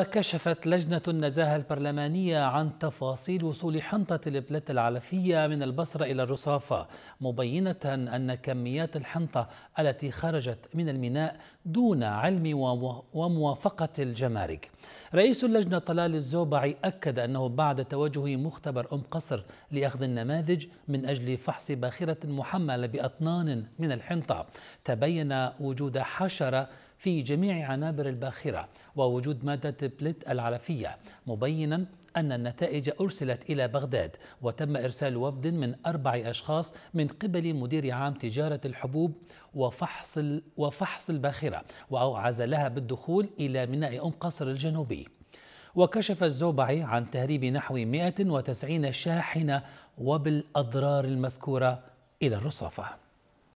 كشفت لجنة النزاهة البرلمانية عن تفاصيل وصول حنطة البلت العلفية من البصرة إلى الرصافة مبينة أن كميات الحنطة التي خرجت من الميناء دون علم وموافقة الجمارك رئيس اللجنة طلال الزوبعي أكد أنه بعد توجه مختبر أم قصر لأخذ النماذج من أجل فحص باخرة محملة بأطنان من الحنطة تبين وجود حشرة في جميع عنابر الباخرة ووجود مادة بليت العلفية مبينا أن النتائج أرسلت إلى بغداد وتم إرسال وفد من أربع أشخاص من قبل مدير عام تجارة الحبوب وفحص, وفحص الباخرة وأوعز لها بالدخول إلى ميناء أم قصر الجنوبي وكشف الزوبعي عن تهريب نحو 190 شاحنة وبالأضرار المذكورة إلى الرصافة